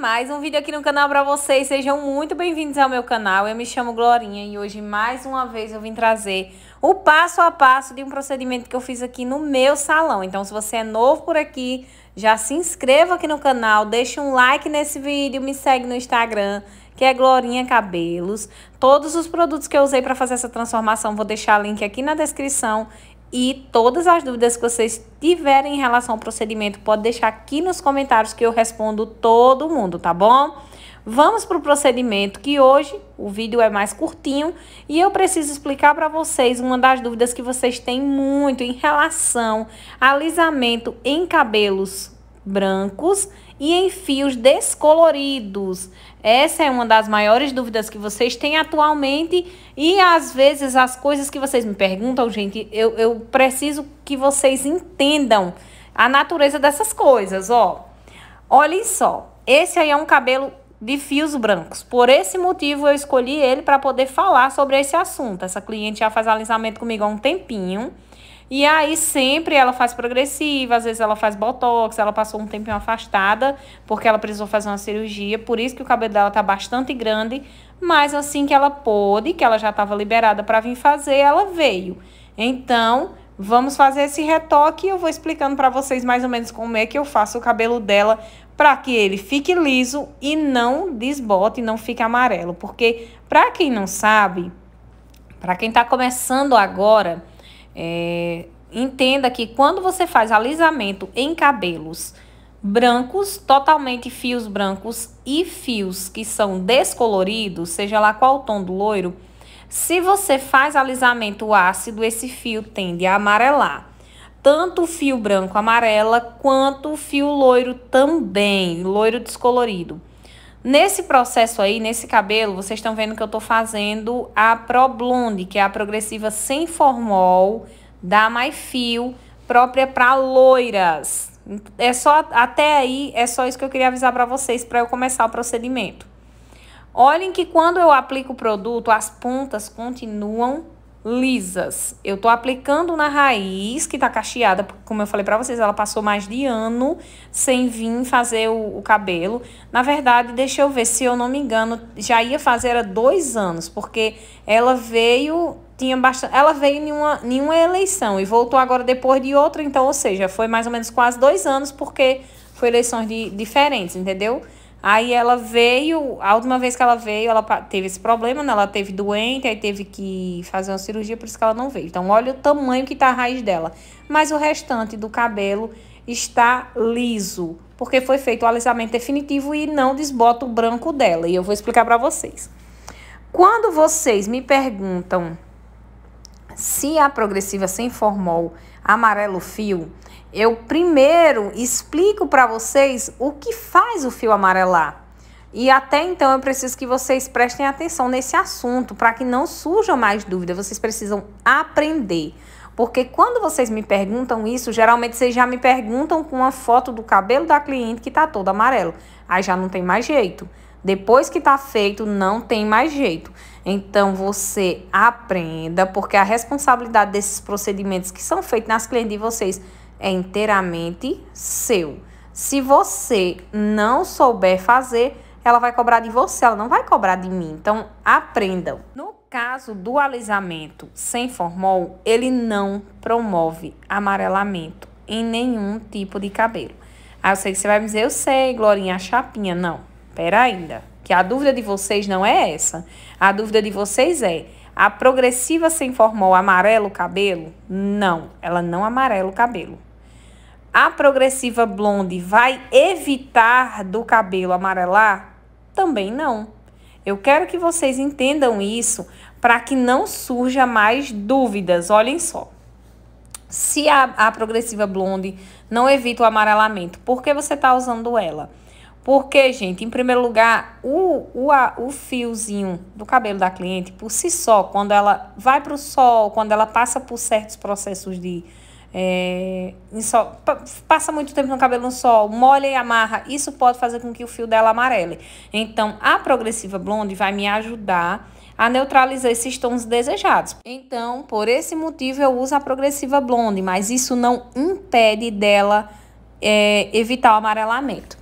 mais um vídeo aqui no canal pra vocês. Sejam muito bem-vindos ao meu canal. Eu me chamo Glorinha e hoje, mais uma vez, eu vim trazer o passo a passo de um procedimento que eu fiz aqui no meu salão. Então, se você é novo por aqui, já se inscreva aqui no canal, deixa um like nesse vídeo, me segue no Instagram, que é Glorinha Cabelos. Todos os produtos que eu usei para fazer essa transformação, vou deixar link aqui na descrição. E todas as dúvidas que vocês tiverem em relação ao procedimento, pode deixar aqui nos comentários que eu respondo todo mundo, tá bom? Vamos para o procedimento que hoje o vídeo é mais curtinho e eu preciso explicar para vocês uma das dúvidas que vocês têm muito em relação a alisamento em cabelos brancos e em fios descoloridos. Essa é uma das maiores dúvidas que vocês têm atualmente. E às vezes as coisas que vocês me perguntam, gente, eu, eu preciso que vocês entendam a natureza dessas coisas, ó. Olhem só, esse aí é um cabelo de fios brancos. Por esse motivo eu escolhi ele para poder falar sobre esse assunto. Essa cliente já faz alisamento comigo há um tempinho. E aí sempre ela faz progressiva, às vezes ela faz botox, ela passou um tempinho afastada porque ela precisou fazer uma cirurgia, por isso que o cabelo dela tá bastante grande, mas assim que ela pôde, que ela já estava liberada para vir fazer, ela veio. Então, vamos fazer esse retoque e eu vou explicando para vocês mais ou menos como é que eu faço o cabelo dela para que ele fique liso e não desbote, não fique amarelo, porque para quem não sabe, para quem tá começando agora, é, entenda que quando você faz alisamento em cabelos brancos, totalmente fios brancos e fios que são descoloridos, seja lá qual o tom do loiro, se você faz alisamento ácido, esse fio tende a amarelar. Tanto o fio branco amarela quanto o fio loiro também, loiro descolorido. Nesse processo aí, nesse cabelo, vocês estão vendo que eu tô fazendo a Pro Blonde, que é a progressiva sem formol da My Feel, própria para loiras. É só até aí, é só isso que eu queria avisar para vocês para eu começar o procedimento. Olhem que quando eu aplico o produto, as pontas continuam lisas. Eu tô aplicando na raiz, que tá cacheada, como eu falei pra vocês, ela passou mais de ano sem vir fazer o, o, cabelo. Na verdade, deixa eu ver, se eu não me engano, já ia fazer, era dois anos, porque ela veio, tinha bastante, ela veio em uma, em uma eleição e voltou agora depois de outra, então, ou seja, foi mais ou menos quase dois anos, porque foi eleições de, diferentes, entendeu? Entendeu? Aí ela veio, a última vez que ela veio, ela teve esse problema, né? Ela teve doente, aí teve que fazer uma cirurgia, por isso que ela não veio. Então, olha o tamanho que tá a raiz dela. Mas o restante do cabelo está liso, porque foi feito o alisamento definitivo e não desbota o branco dela. E eu vou explicar para vocês. Quando vocês me perguntam se a progressiva sem formol amarelo fio eu primeiro explico para vocês o que faz o fio amarelar. E até então eu preciso que vocês prestem atenção nesse assunto para que não surjam mais dúvidas. Vocês precisam aprender. Porque quando vocês me perguntam isso, geralmente vocês já me perguntam com uma foto do cabelo da cliente que está todo amarelo. Aí já não tem mais jeito. Depois que está feito, não tem mais jeito. Então você aprenda, porque a responsabilidade desses procedimentos que são feitos nas clientes de vocês é inteiramente seu. Se você não souber fazer, ela vai cobrar de você, ela não vai cobrar de mim. Então, aprendam. No caso do alisamento sem formol, ele não promove amarelamento em nenhum tipo de cabelo. Aí ah, eu sei que você vai me dizer, eu sei, Glorinha, a chapinha. Não, pera ainda. Que a dúvida de vocês não é essa. A dúvida de vocês é, a progressiva sem formol amarela o cabelo? Não, ela não amarela o cabelo a progressiva blonde vai evitar do cabelo amarelar? Também não. Eu quero que vocês entendam isso para que não surja mais dúvidas. Olhem só. Se a, a progressiva blonde não evita o amarelamento, por que você está usando ela? Porque, gente, em primeiro lugar, o, o, a, o fiozinho do cabelo da cliente, por si só, quando ela vai para o sol, quando ela passa por certos processos de é, sol, passa muito tempo no cabelo no sol, molha e amarra, isso pode fazer com que o fio dela amarele. Então, a progressiva blonde vai me ajudar a neutralizar esses tons desejados. Então, por esse motivo, eu uso a progressiva blonde, mas isso não impede dela é, evitar o amarelamento.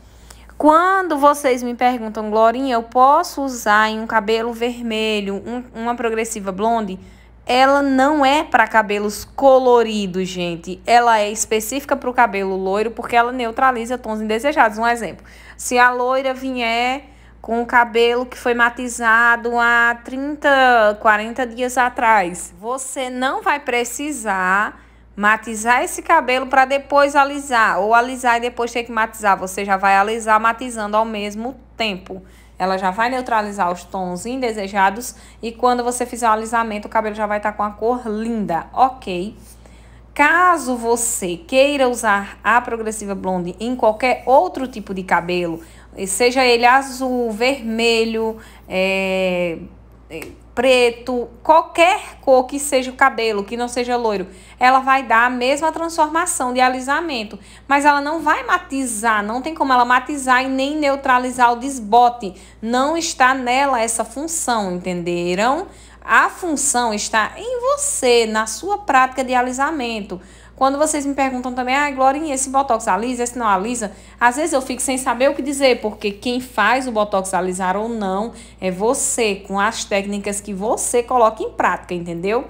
Quando vocês me perguntam, Glorinha, eu posso usar em um cabelo vermelho um, uma progressiva blonde? ela não é para cabelos coloridos, gente. Ela é específica para o cabelo loiro porque ela neutraliza tons indesejados. Um exemplo: se a loira vier com o cabelo que foi matizado há 30, 40 dias atrás, você não vai precisar matizar esse cabelo para depois alisar, ou alisar e depois ter que matizar. Você já vai alisar matizando ao mesmo tempo ela já vai neutralizar os tons indesejados e quando você fizer o alisamento, o cabelo já vai estar tá com a cor linda, ok? Caso você queira usar a progressiva blonde em qualquer outro tipo de cabelo, seja ele azul, vermelho, é, preto, qualquer cor que seja o cabelo, que não seja loiro, ela vai dar a mesma transformação de alisamento, mas ela não vai matizar, não tem como ela matizar e nem neutralizar o desbote. Não está nela essa função, entenderam? A função está em você, na sua prática de alisamento. Quando vocês me perguntam também, ah, Glória, esse botox alisa, esse não alisa, às vezes eu fico sem saber o que dizer, porque quem faz o botox alisar ou não é você, com as técnicas que você coloca em prática, entendeu?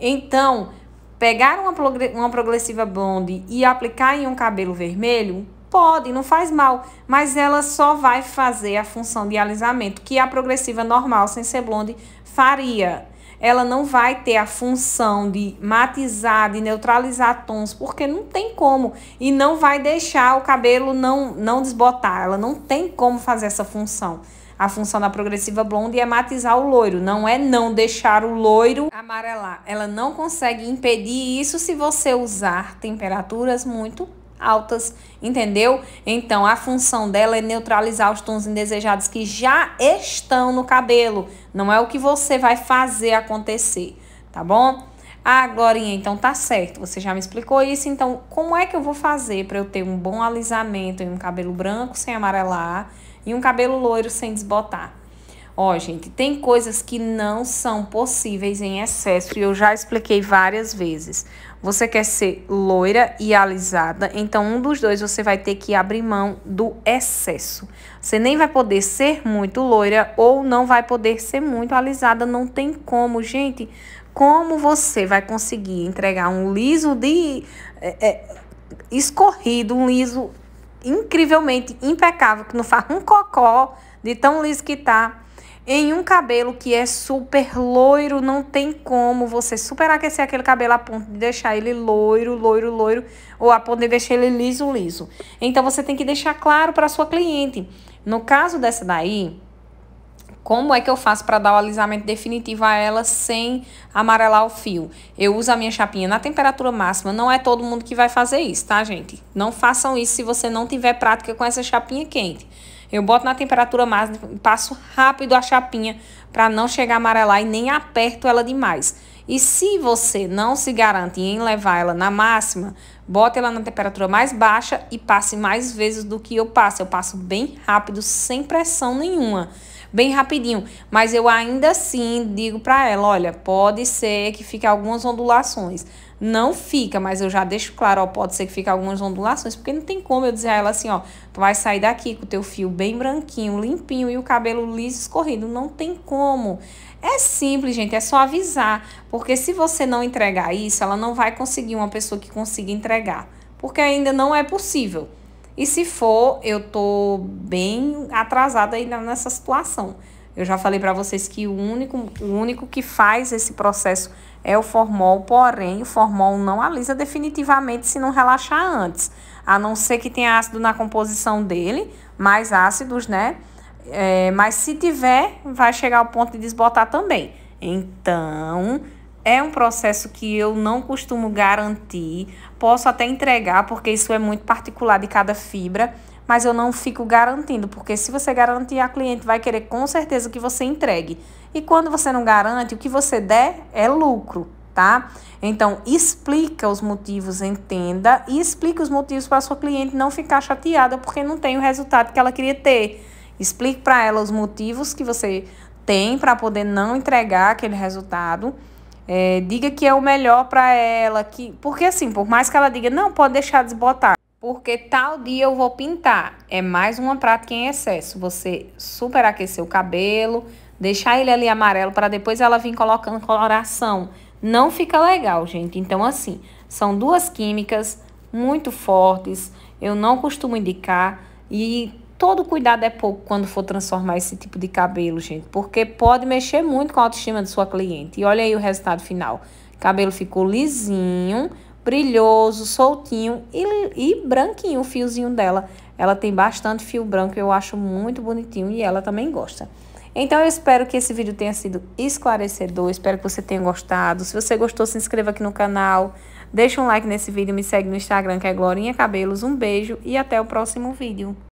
Então, pegar uma, uma progressiva blonde e aplicar em um cabelo vermelho, pode, não faz mal, mas ela só vai fazer a função de alisamento que a progressiva normal sem ser blonde faria ela não vai ter a função de matizar, de neutralizar tons, porque não tem como. E não vai deixar o cabelo não, não desbotar. Ela não tem como fazer essa função. A função da progressiva blonde é matizar o loiro, não é não deixar o loiro amarelar. Ela não consegue impedir isso se você usar temperaturas muito altas, entendeu? Então a função dela é neutralizar os tons indesejados que já estão no cabelo, não é o que você vai fazer acontecer, tá bom? Ah, Glorinha, então tá certo, você já me explicou isso, então como é que eu vou fazer para eu ter um bom alisamento e um cabelo branco sem amarelar e um cabelo loiro sem desbotar? Ó, gente, tem coisas que não são possíveis em excesso e eu já expliquei várias vezes. Você quer ser loira e alisada, então um dos dois você vai ter que abrir mão do excesso. Você nem vai poder ser muito loira ou não vai poder ser muito alisada, não tem como, gente. Como você vai conseguir entregar um liso de é, é, escorrido, um liso incrivelmente impecável, que não faz um cocó de tão liso que tá? Em um cabelo que é super loiro, não tem como você superaquecer aquele cabelo a ponto de deixar ele loiro, loiro, loiro, ou a ponto de deixar ele liso, liso. Então você tem que deixar claro para sua cliente. No caso dessa daí, como é que eu faço para dar o alisamento definitivo a ela sem amarelar o fio? Eu uso a minha chapinha na temperatura máxima. Não é todo mundo que vai fazer isso, tá, gente? Não façam isso se você não tiver prática com essa chapinha quente. Eu boto na temperatura máxima, passo rápido a chapinha para não chegar a amarelar e nem aperto ela demais. E se você não se garante em levar ela na máxima, bota ela na temperatura mais baixa e passe mais vezes do que eu passo. Eu passo bem rápido, sem pressão nenhuma bem rapidinho. Mas eu ainda assim digo para ela: olha, pode ser que fique algumas ondulações. Não fica, mas eu já deixo claro, ó, pode ser que fique algumas ondulações, porque não tem como eu dizer a ela assim, ó, tu vai sair daqui com o teu fio bem branquinho, limpinho e o cabelo liso escorrido. Não tem como. É simples, gente, é só avisar. Porque se você não entregar isso, ela não vai conseguir uma pessoa que consiga entregar. Porque ainda não é possível. E se for, eu tô bem atrasada aí nessa situação. Eu já falei para vocês que o único, o único que faz esse processo é o formol, porém o formol não alisa definitivamente se não relaxar antes. A não ser que tenha ácido na composição dele, mais ácidos, né? É, mas se tiver, vai chegar ao ponto de desbotar também. Então, é um processo que eu não costumo garantir. Posso até entregar, porque isso é muito particular de cada fibra, mas eu não fico garantindo, porque se você garantir, a cliente vai querer com certeza que você entregue. E quando você não garante, o que você der é lucro, tá? Então, explica os motivos, entenda e explica os motivos para a sua cliente não ficar chateada porque não tem o resultado que ela queria ter. Explique para ela os motivos que você tem para poder não entregar aquele resultado é, diga que é o melhor para ela, que porque assim, por mais que ela diga, não pode deixar desbotar, porque tal dia eu vou pintar. É mais uma prática em excesso. Você superaquecer o cabelo, deixar ele ali amarelo para depois ela vir colocando coloração. Não fica legal, gente. Então assim, são duas químicas muito fortes. Eu não costumo indicar e todo cuidado é pouco quando for transformar esse tipo de cabelo, gente, porque pode mexer muito com a autoestima de sua cliente. E olha aí o resultado final. O cabelo ficou lisinho, brilhoso, soltinho e, e branquinho o fiozinho dela. Ela tem bastante fio branco, eu acho muito bonitinho e ela também gosta. Então eu espero que esse vídeo tenha sido esclarecedor, espero que você tenha gostado. Se você gostou, se inscreva aqui no canal, deixa um like nesse vídeo, me segue no Instagram que é Glorinha Cabelos. Um beijo e até o próximo vídeo.